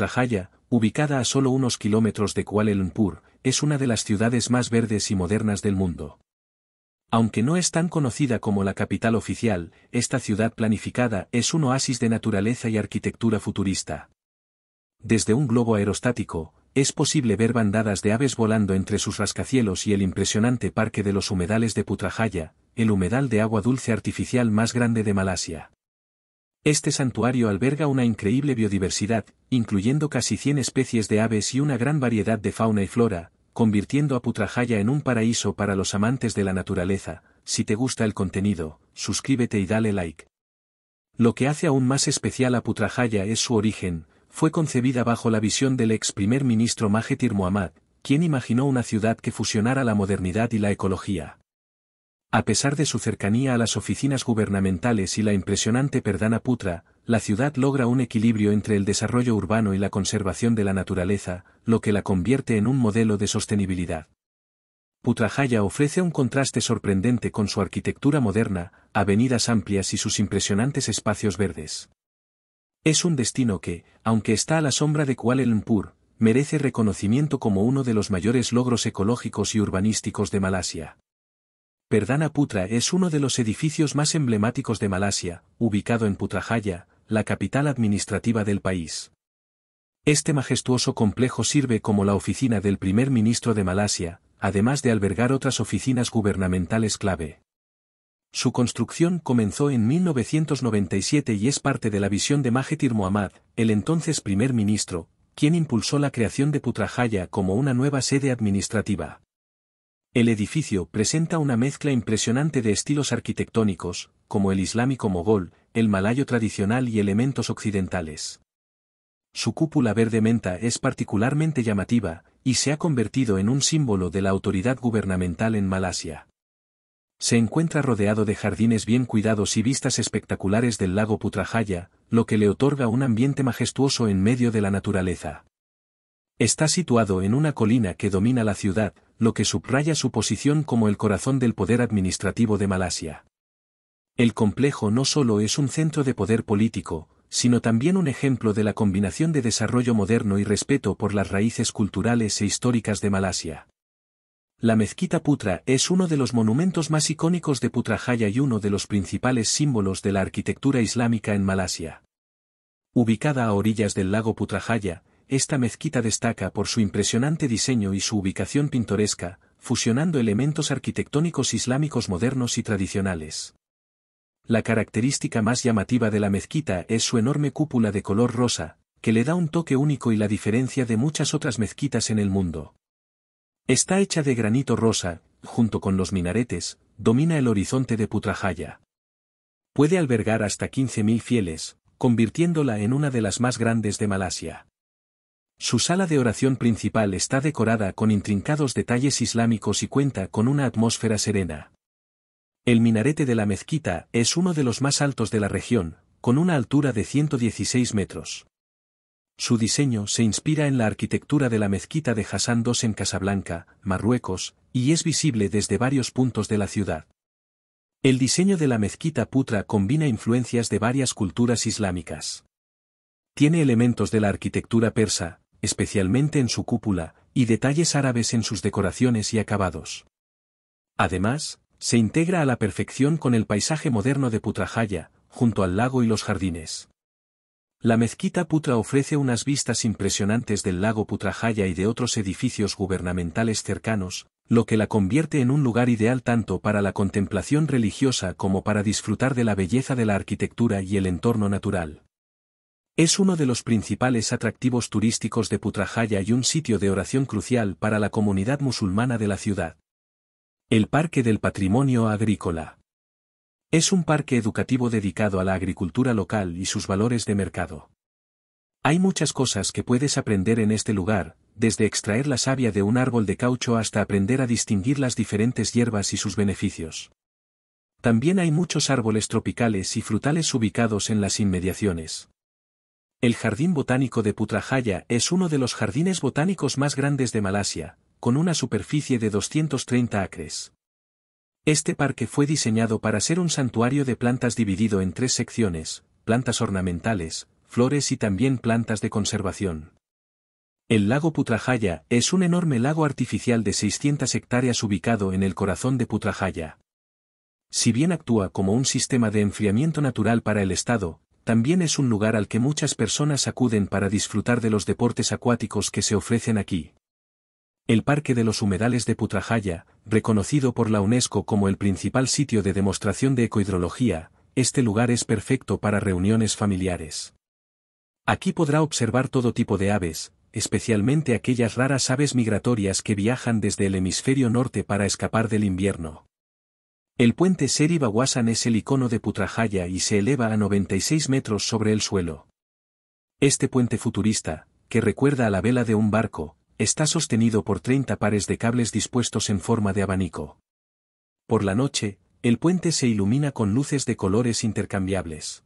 Putrajaya, ubicada a solo unos kilómetros de Kuala Lumpur, es una de las ciudades más verdes y modernas del mundo. Aunque no es tan conocida como la capital oficial, esta ciudad planificada es un oasis de naturaleza y arquitectura futurista. Desde un globo aerostático, es posible ver bandadas de aves volando entre sus rascacielos y el impresionante Parque de los Humedales de Putrajaya, el humedal de agua dulce artificial más grande de Malasia. Este santuario alberga una increíble biodiversidad, incluyendo casi 100 especies de aves y una gran variedad de fauna y flora, convirtiendo a Putrajaya en un paraíso para los amantes de la naturaleza. Si te gusta el contenido, suscríbete y dale like. Lo que hace aún más especial a Putrajaya es su origen, fue concebida bajo la visión del ex primer ministro Mahathir Mohamad, quien imaginó una ciudad que fusionara la modernidad y la ecología. A pesar de su cercanía a las oficinas gubernamentales y la impresionante perdana putra, la ciudad logra un equilibrio entre el desarrollo urbano y la conservación de la naturaleza, lo que la convierte en un modelo de sostenibilidad. Putrajaya ofrece un contraste sorprendente con su arquitectura moderna, avenidas amplias y sus impresionantes espacios verdes. Es un destino que, aunque está a la sombra de Kuala Lumpur, merece reconocimiento como uno de los mayores logros ecológicos y urbanísticos de Malasia. Perdana Putra es uno de los edificios más emblemáticos de Malasia, ubicado en Putrajaya, la capital administrativa del país. Este majestuoso complejo sirve como la oficina del primer ministro de Malasia, además de albergar otras oficinas gubernamentales clave. Su construcción comenzó en 1997 y es parte de la visión de Mahathir Mohamad, el entonces primer ministro, quien impulsó la creación de Putrajaya como una nueva sede administrativa. El edificio presenta una mezcla impresionante de estilos arquitectónicos, como el islámico mogol, el malayo tradicional y elementos occidentales. Su cúpula verde menta es particularmente llamativa, y se ha convertido en un símbolo de la autoridad gubernamental en Malasia. Se encuentra rodeado de jardines bien cuidados y vistas espectaculares del lago Putrajaya, lo que le otorga un ambiente majestuoso en medio de la naturaleza. Está situado en una colina que domina la ciudad, lo que subraya su posición como el corazón del poder administrativo de Malasia. El complejo no solo es un centro de poder político, sino también un ejemplo de la combinación de desarrollo moderno y respeto por las raíces culturales e históricas de Malasia. La mezquita Putra es uno de los monumentos más icónicos de Putrajaya y uno de los principales símbolos de la arquitectura islámica en Malasia. Ubicada a orillas del lago Putrajaya, esta mezquita destaca por su impresionante diseño y su ubicación pintoresca, fusionando elementos arquitectónicos islámicos modernos y tradicionales. La característica más llamativa de la mezquita es su enorme cúpula de color rosa, que le da un toque único y la diferencia de muchas otras mezquitas en el mundo. Está hecha de granito rosa, junto con los minaretes, domina el horizonte de Putrajaya. Puede albergar hasta 15.000 fieles, convirtiéndola en una de las más grandes de Malasia. Su sala de oración principal está decorada con intrincados detalles islámicos y cuenta con una atmósfera serena. El minarete de la mezquita es uno de los más altos de la región, con una altura de 116 metros. Su diseño se inspira en la arquitectura de la mezquita de Hassan II en Casablanca, Marruecos, y es visible desde varios puntos de la ciudad. El diseño de la mezquita Putra combina influencias de varias culturas islámicas. Tiene elementos de la arquitectura persa, especialmente en su cúpula, y detalles árabes en sus decoraciones y acabados. Además, se integra a la perfección con el paisaje moderno de Putrajaya, junto al lago y los jardines. La mezquita Putra ofrece unas vistas impresionantes del lago Putrajaya y de otros edificios gubernamentales cercanos, lo que la convierte en un lugar ideal tanto para la contemplación religiosa como para disfrutar de la belleza de la arquitectura y el entorno natural. Es uno de los principales atractivos turísticos de Putrajaya y un sitio de oración crucial para la comunidad musulmana de la ciudad. El Parque del Patrimonio Agrícola. Es un parque educativo dedicado a la agricultura local y sus valores de mercado. Hay muchas cosas que puedes aprender en este lugar, desde extraer la savia de un árbol de caucho hasta aprender a distinguir las diferentes hierbas y sus beneficios. También hay muchos árboles tropicales y frutales ubicados en las inmediaciones. El Jardín Botánico de Putrajaya es uno de los jardines botánicos más grandes de Malasia, con una superficie de 230 acres. Este parque fue diseñado para ser un santuario de plantas dividido en tres secciones, plantas ornamentales, flores y también plantas de conservación. El lago Putrajaya es un enorme lago artificial de 600 hectáreas ubicado en el corazón de Putrajaya. Si bien actúa como un sistema de enfriamiento natural para el Estado, también es un lugar al que muchas personas acuden para disfrutar de los deportes acuáticos que se ofrecen aquí. El Parque de los Humedales de Putrajaya, reconocido por la UNESCO como el principal sitio de demostración de ecohidrología, este lugar es perfecto para reuniones familiares. Aquí podrá observar todo tipo de aves, especialmente aquellas raras aves migratorias que viajan desde el hemisferio norte para escapar del invierno. El puente Seri es el icono de Putrajaya y se eleva a 96 metros sobre el suelo. Este puente futurista, que recuerda a la vela de un barco, está sostenido por 30 pares de cables dispuestos en forma de abanico. Por la noche, el puente se ilumina con luces de colores intercambiables.